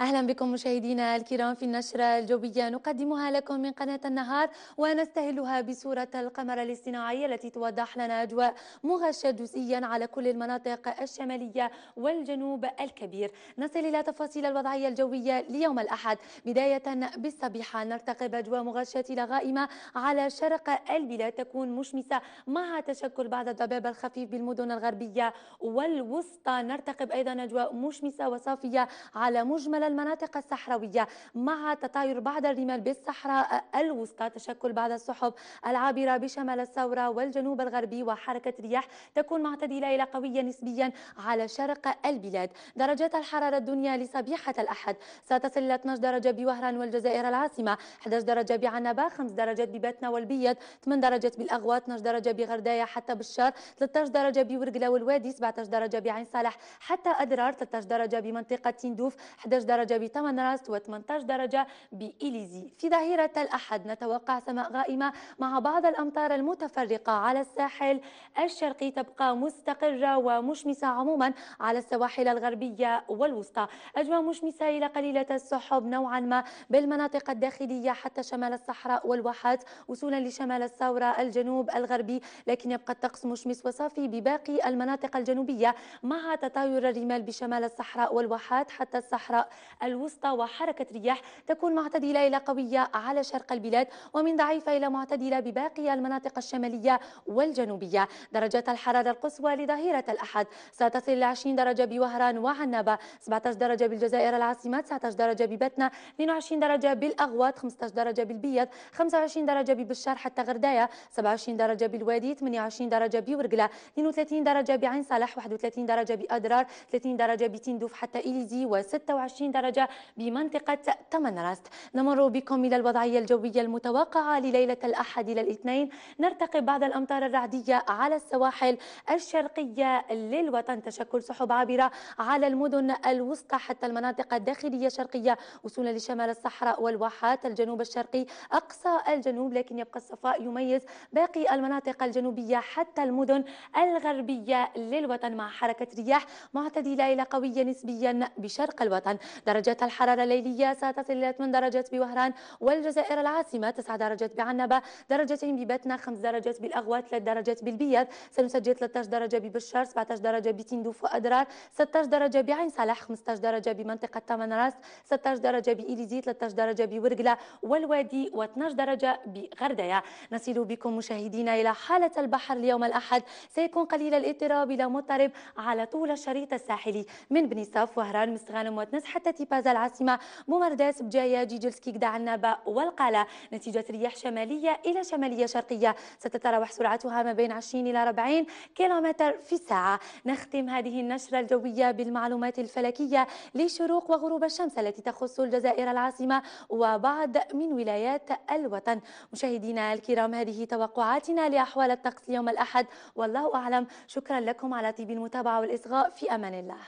أهلا بكم مشاهدينا الكرام في النشرة الجوية نقدمها لكم من قناة النهار ونستهلها بصورة القمر الاصطناعي التي توضح لنا أجواء مغشى جزئيا على كل المناطق الشمالية والجنوب الكبير نصل إلى تفاصيل الوضعية الجوية ليوم الأحد بداية بالصبيحة نرتقب اجواء مغشاة إلى غائمة على شرق البلاد تكون مشمسة مع تشكل بعض الضباب الخفيف بالمدن الغربية والوسطى نرتقب أيضا أجواء مشمسة وصافية على مجمل المناطق الصحراوية مع تطاير بعض الرمال بالصحراء الوسطى تشكل بعض السحب العابرة بشمال الثورة والجنوب الغربي وحركة رياح تكون معتدلة إلى قوية نسبيا على شرق البلاد درجات الحرارة الدنيا لصبيحة الأحد ستصل إلى 12 درجة بوهران والجزائر العاصمة 11 درجة بعنبة 5 درجات بباتنا والبيض 8 درجات بالأغوات 12 درجة بغردايا حتى بالشار 13 درجة بورقلا والوادي 17 درجة بعين صالح حتى أدرار 13 درجة بمنطقة تندوف 11 درجة درجة راس و18 درجة بإليزي في ظهيرة الأحد نتوقع سماء غائمة مع بعض الأمطار المتفرقة على الساحل الشرقي تبقى مستقرة ومشمسة عموما على السواحل الغربية والوسطى أجواء مشمسة إلى قليلة السحب نوعا ما بالمناطق الداخلية حتى شمال الصحراء والواحات وصولا لشمال الثورة الجنوب الغربي لكن يبقى الطقس مشمس وصافي بباقي المناطق الجنوبية مع تطاير الرمال بشمال الصحراء والواحات حتى الصحراء الوسطى وحركة رياح تكون معتدلة إلى قوية على شرق البلاد ومن ضعيفة إلى معتدلة بباقي المناطق الشمالية والجنوبية درجات الحرارة القصوى لظهيرة الأحد ستصل إلى 20 درجة بوهران وعنابة 17 درجة بالجزائر العاصمة 19 درجة ببتنا 22 درجة بالأغواط 15 درجة بالبيض 25 درجة ببشار حتى غرداية 27 درجة بالوادي 28 درجة بورقلة 32 درجة بعين صالح 31 درجة بأدرار 30 درجة بتندوف حتى إليزي و26 30 درجة بمنطقة تمنرست نمر بكم إلى الوضعية الجوية المتوقعة لليلة الأحد إلى الاثنين نرتقب بعض الأمطار الرعدية على السواحل الشرقية للوطن تشكل سحب عابرة على المدن الوسطى حتى المناطق الداخلية الشرقية وصولا لشمال الصحراء والواحات الجنوب الشرقي أقصى الجنوب لكن يبقى الصفاء يميز باقي المناطق الجنوبية حتى المدن الغربية للوطن مع حركة رياح معتدلة إلى قوية نسبيا بشرق الوطن درجات الحرارة الليلية ستصل إلى 8 درجات بوهران والجزائر العاصمة 9 درجات بعنبة درجتين بباتنا 5 درجات بالأغوات 3 درجات بالبيض سنسجل 13 درجة ببشار 17 درجة بتندوف وأدرار 16 درجة بعين صالح 15 درجة بمنطقة تمن راس 16 درجة بإليزي 13 درجة بورقلة والوادي و12 درجة بغردية نصل بكم مشاهدينا إلى حالة البحر اليوم الأحد سيكون قليل الاضطراب إلى مضطرب على طول الشريط الساحلي من بني صاف وهران مستغانم وتنس حتى محطة بازا العاصمة ممرداس بجاية جيجلسكي كدا عنابة والقالة نتيجة رياح شمالية إلى شمالية شرقية ستتراوح سرعتها ما بين 20 إلى 40 كيلومتر في الساعة نختم هذه النشرة الجوية بالمعلومات الفلكية لشروق وغروب الشمس التي تخص الجزائر العاصمة وبعض من ولايات الوطن مشاهدينا الكرام هذه توقعاتنا لأحوال الطقس يوم الأحد والله أعلم شكرا لكم على طيب المتابعة والإصغاء في أمان الله